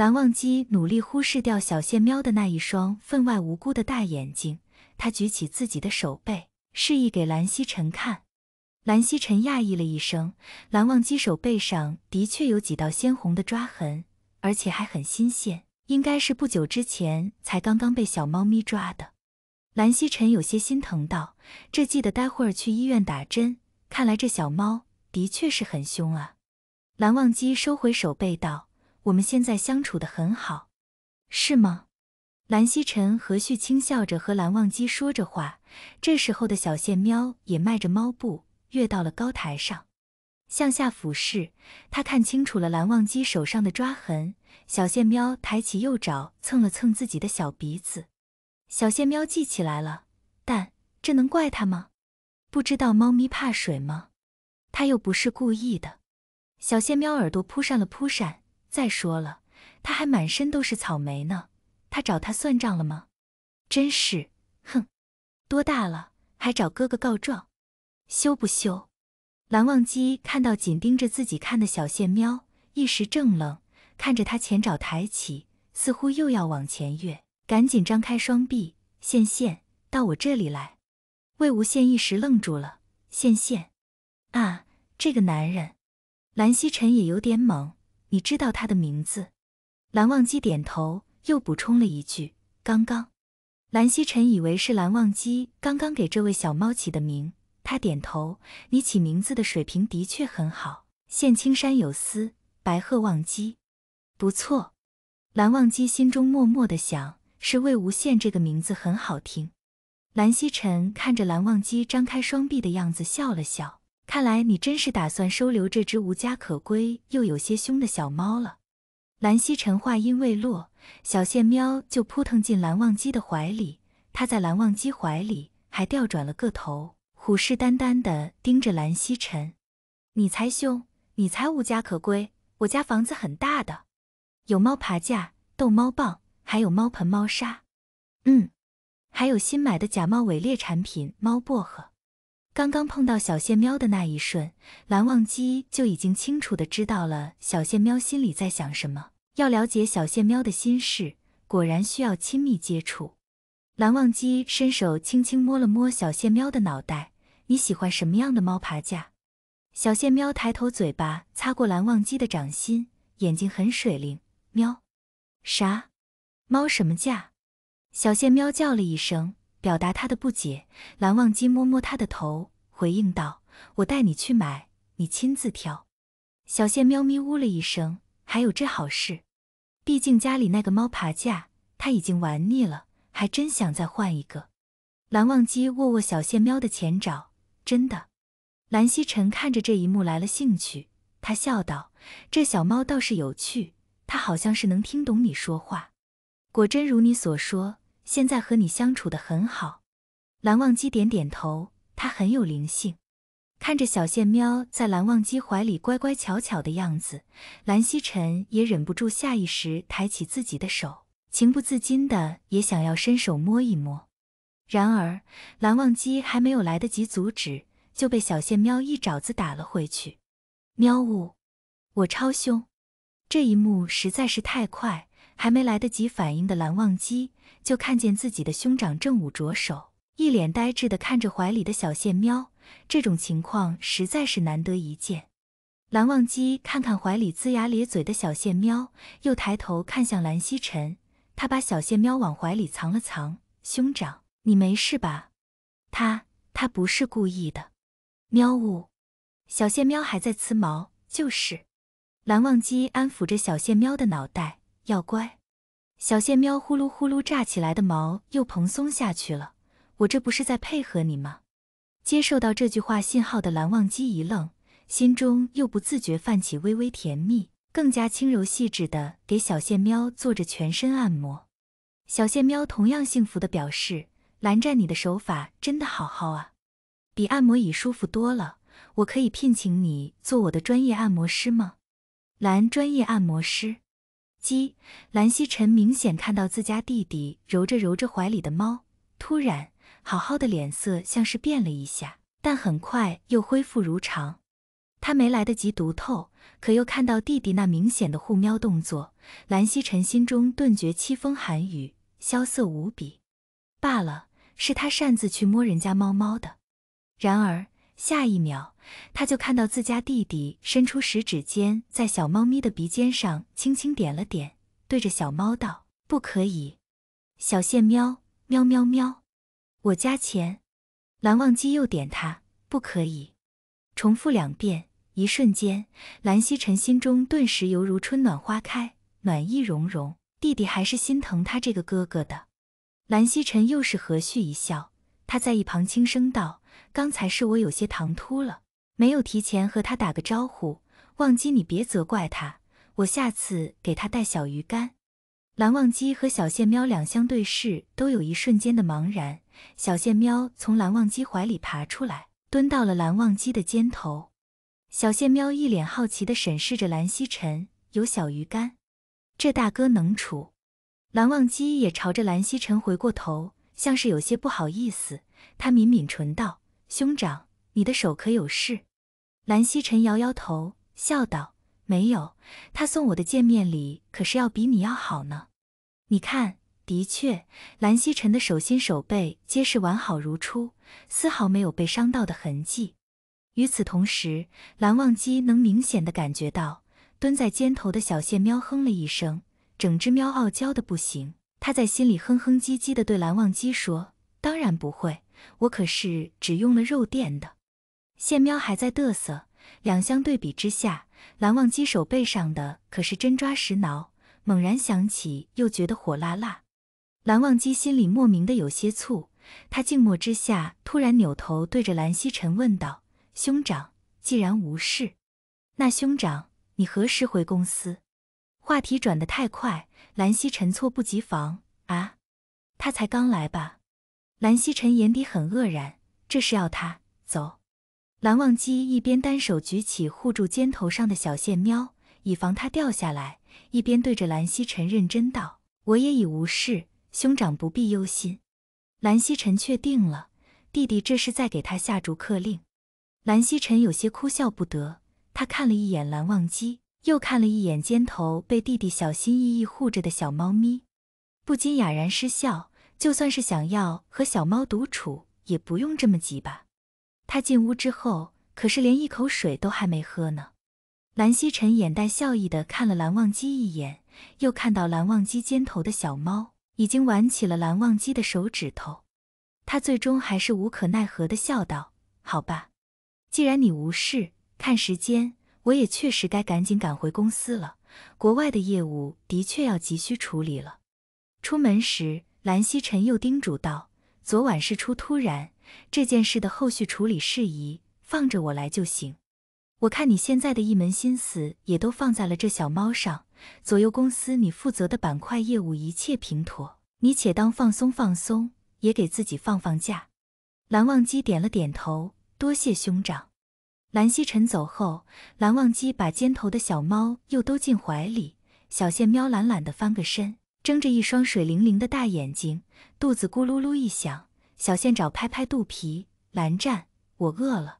蓝忘机努力忽视掉小谢喵的那一双分外无辜的大眼睛，他举起自己的手背，示意给蓝曦臣看。蓝曦臣讶异了一声，蓝忘机手背上的确有几道鲜红的抓痕，而且还很新鲜，应该是不久之前才刚刚被小猫咪抓的。蓝曦臣有些心疼道：“这记得待会儿去医院打针，看来这小猫的确是很凶啊。”蓝忘机收回手背道。我们现在相处的很好，是吗？蓝曦臣和煦轻笑着和蓝忘机说着话。这时候的小线喵也迈着猫步跃到了高台上，向下俯视。他看清楚了蓝忘机手上的抓痕。小线喵抬起右爪蹭了蹭自己的小鼻子。小线喵记起来了，但这能怪他吗？不知道猫咪怕水吗？他又不是故意的。小线喵耳朵扑闪了扑闪。再说了，他还满身都是草莓呢，他找他算账了吗？真是，哼，多大了还找哥哥告状，羞不羞？蓝忘机看到紧盯着自己看的小线喵，一时怔愣，看着他前爪抬起，似乎又要往前跃，赶紧张开双臂，谢谢，到我这里来。魏无羡一时愣住了，羡羡，啊，这个男人，蓝曦臣也有点懵。你知道他的名字，蓝忘机点头，又补充了一句：“刚刚。”蓝曦臣以为是蓝忘机刚刚给这位小猫起的名，他点头：“你起名字的水平的确很好。”现青山有思，白鹤忘机，不错。蓝忘机心中默默的想：“是魏无羡这个名字很好听。”蓝曦臣看着蓝忘机张开双臂的样子，笑了笑。看来你真是打算收留这只无家可归又有些凶的小猫了。蓝曦臣话音未落，小线喵就扑腾进蓝忘机的怀里。它在蓝忘机怀里还调转了个头，虎视眈眈地盯着蓝曦臣。你才凶，你才无家可归。我家房子很大的，有猫爬架、逗猫棒，还有猫盆、猫砂。嗯，还有新买的假冒伪劣产品猫薄荷。刚刚碰到小谢喵的那一瞬，蓝忘机就已经清楚的知道了小谢喵心里在想什么。要了解小谢喵的心事，果然需要亲密接触。蓝忘机伸手轻轻摸了摸小谢喵的脑袋，你喜欢什么样的猫爬架？小谢喵抬头，嘴巴擦过蓝忘机的掌心，眼睛很水灵。喵，啥？猫什么架？小谢喵叫了一声。表达他的不解，蓝忘机摸摸他的头，回应道：“我带你去买，你亲自挑。”小谢喵咪呜了一声，还有这好事？毕竟家里那个猫爬架他已经玩腻了，还真想再换一个。蓝忘机握握小谢喵的前爪，真的。蓝曦臣看着这一幕来了兴趣，他笑道：“这小猫倒是有趣，它好像是能听懂你说话。果真如你所说。”现在和你相处的很好，蓝忘机点点头，他很有灵性。看着小线喵在蓝忘机怀里乖乖巧巧的样子，蓝曦臣也忍不住下意识抬起自己的手，情不自禁的也想要伸手摸一摸。然而蓝忘机还没有来得及阻止，就被小线喵一爪子打了回去。喵呜，我超凶！这一幕实在是太快。还没来得及反应的蓝忘机，就看见自己的兄长正捂着手，一脸呆滞的看着怀里的小线喵。这种情况实在是难得一见。蓝忘机看看怀里龇牙咧嘴的小线喵，又抬头看向蓝曦臣。他把小线喵往怀里藏了藏。兄长，你没事吧？他他不是故意的。喵呜！小线喵还在呲毛。就是。蓝忘机安抚着小线喵的脑袋。要乖，小谢喵呼噜呼噜炸起来的毛又蓬松下去了。我这不是在配合你吗？接受到这句话信号的蓝忘机一愣，心中又不自觉泛起微微甜蜜，更加轻柔细致的给小谢喵做着全身按摩。小谢喵同样幸福的表示：“蓝湛，你的手法真的好好啊，比按摩椅舒服多了。我可以聘请你做我的专业按摩师吗？”蓝专业按摩师。鸡蓝曦臣明显看到自家弟弟揉着揉着怀里的猫，突然好好的脸色像是变了一下，但很快又恢复如常。他没来得及读透，可又看到弟弟那明显的护喵动作，蓝曦臣心中顿觉凄风寒雨，萧瑟无比。罢了，是他擅自去摸人家猫猫的。然而。下一秒，他就看到自家弟弟伸出食指尖，在小猫咪的鼻尖上轻轻点了点，对着小猫道：“不可以，小线喵喵喵喵，我家钱。”蓝忘机又点他：“不可以。”重复两遍。一瞬间，蓝曦臣心中顿时犹如春暖花开，暖意融融。弟弟还是心疼他这个哥哥的。蓝曦臣又是和煦一笑，他在一旁轻声道。刚才是我有些唐突了，没有提前和他打个招呼。忘机，你别责怪他，我下次给他带小鱼干。蓝忘机和小羡喵两相对视，都有一瞬间的茫然。小羡喵从蓝忘机怀里爬出来，蹲到了蓝忘机的肩头。小羡喵一脸好奇地审视着蓝曦臣，有小鱼干，这大哥能处。蓝忘机也朝着蓝曦臣回过头，像是有些不好意思，他抿抿唇道。兄长，你的手可有事？蓝曦臣摇摇头，笑道：“没有，他送我的见面礼可是要比你要好呢。你看，的确，蓝曦臣的手心手背皆是完好如初，丝毫没有被伤到的痕迹。与此同时，蓝忘机能明显的感觉到，蹲在肩头的小谢喵哼了一声，整只喵傲娇的不行。他在心里哼哼唧唧的对蓝忘机说：，当然不会。”我可是只用了肉垫的，谢喵还在嘚瑟。两相对比之下，蓝忘机手背上的可是真抓实挠。猛然想起，又觉得火辣辣。蓝忘机心里莫名的有些醋。他静默之下，突然扭头对着蓝曦臣问道：“兄长，既然无事，那兄长你何时回公司？”话题转得太快，蓝曦臣措不及防啊！他才刚来吧。蓝曦臣眼底很愕然，这是要他走？蓝忘机一边单手举起护住肩头上的小线喵，以防它掉下来，一边对着蓝曦臣认真道：“我也已无事，兄长不必忧心。”蓝曦臣确定了，弟弟这是在给他下逐客令。蓝曦臣有些哭笑不得，他看了一眼蓝忘机，又看了一眼肩头被弟弟小心翼翼护着的小猫咪，不禁哑然失笑。就算是想要和小猫独处，也不用这么急吧？他进屋之后，可是连一口水都还没喝呢。蓝曦臣眼带笑意的看了蓝忘机一眼，又看到蓝忘机肩头的小猫已经挽起了蓝忘机的手指头，他最终还是无可奈何的笑道：“好吧，既然你无事，看时间，我也确实该赶紧赶回公司了。国外的业务的确要急需处理了。”出门时。蓝曦臣又叮嘱道：“昨晚事出突然，这件事的后续处理事宜，放着我来就行。我看你现在的一门心思也都放在了这小猫上，左右公司你负责的板块业务一切平妥，你且当放松放松，也给自己放放假。”蓝忘机点了点头，多谢兄长。蓝曦臣走后，蓝忘机把肩头的小猫又兜进怀里，小线喵懒懒的翻个身。睁着一双水灵灵的大眼睛，肚子咕噜噜一响，小线长拍拍肚皮，蓝湛，我饿了。